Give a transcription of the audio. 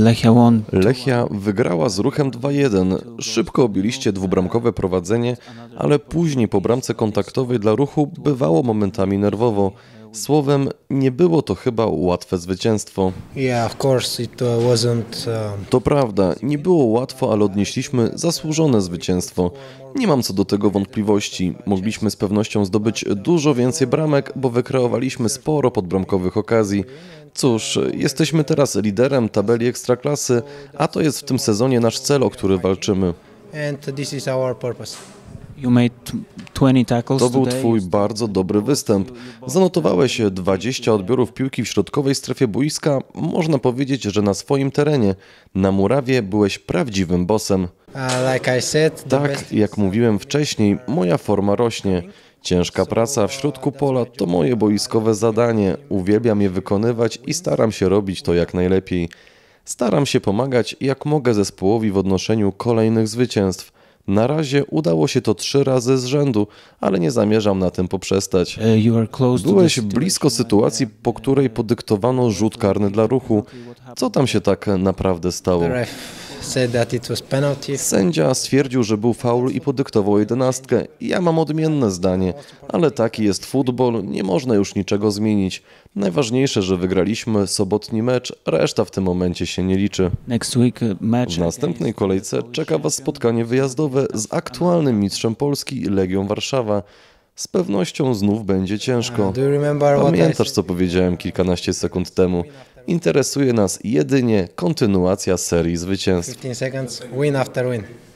Lechia Lechia wygrała z ruchem 2-1. Szybko obiliście dwubramkowe prowadzenie, ale później po bramce kontaktowej dla ruchu bywało momentami nerwowo. Słowem, nie było to chyba łatwe zwycięstwo. Uh, uh, to prawda, nie było łatwo, ale odnieśliśmy zasłużone zwycięstwo. Nie mam co do tego wątpliwości. Mogliśmy z pewnością zdobyć dużo więcej bramek, bo wykreowaliśmy sporo podbramkowych okazji. Cóż, jesteśmy teraz liderem tabeli ekstraklasy, a to jest w tym sezonie nasz cel, o który walczymy. And this is our purpose. To był twój bardzo dobry występ. Zanotowałeś 20 odbiorów piłki w środkowej strefie boiska. Można powiedzieć, że na swoim terenie, na murawie, byłeś prawdziwym bosem. Uh, tak, jak mówiłem wcześniej, moja forma rośnie. Ciężka praca w środku pola to moje boiskowe zadanie. Uwielbiam je wykonywać i staram się robić to jak najlepiej. Staram się pomagać jak mogę zespołowi w odnoszeniu kolejnych zwycięstw. Na razie udało się to trzy razy z rzędu, ale nie zamierzam na tym poprzestać. E, Byłeś blisko sytuacji, po której podyktowano rzut karny dla ruchu. Co tam się tak naprawdę stało? Sędzia stwierdził, że był faul i podyktował jedenastkę. Ja mam odmienne zdanie, ale taki jest futbol, nie można już niczego zmienić. Najważniejsze, że wygraliśmy sobotni mecz, reszta w tym momencie się nie liczy. E, w następnej kolejce czeka Was spotkanie wyjazdowe z aktualnym mistrzem Polski Legią Warszawa. Z pewnością znów będzie ciężko. Pamiętasz, co powiedziałem kilkanaście sekund temu? Interesuje nas jedynie kontynuacja serii zwycięstw. 15 seconds, win after win.